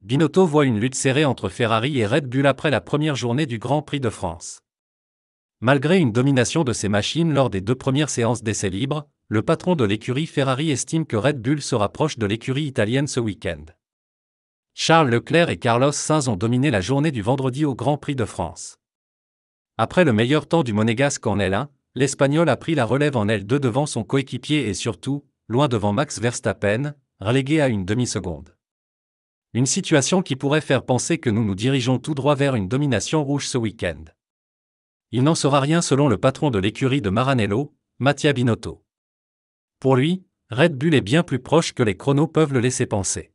Binotto voit une lutte serrée entre Ferrari et Red Bull après la première journée du Grand Prix de France. Malgré une domination de ces machines lors des deux premières séances d'essais libres, le patron de l'écurie Ferrari estime que Red Bull se rapproche de l'écurie italienne ce week-end. Charles Leclerc et Carlos Sainz ont dominé la journée du vendredi au Grand Prix de France. Après le meilleur temps du Monégasque en L1, l'Espagnol a pris la relève en L2 devant son coéquipier et surtout, loin devant Max Verstappen, relégué à une demi-seconde. Une situation qui pourrait faire penser que nous nous dirigeons tout droit vers une domination rouge ce week-end. Il n'en sera rien selon le patron de l'écurie de Maranello, Mattia Binotto. Pour lui, Red Bull est bien plus proche que les chronos peuvent le laisser penser.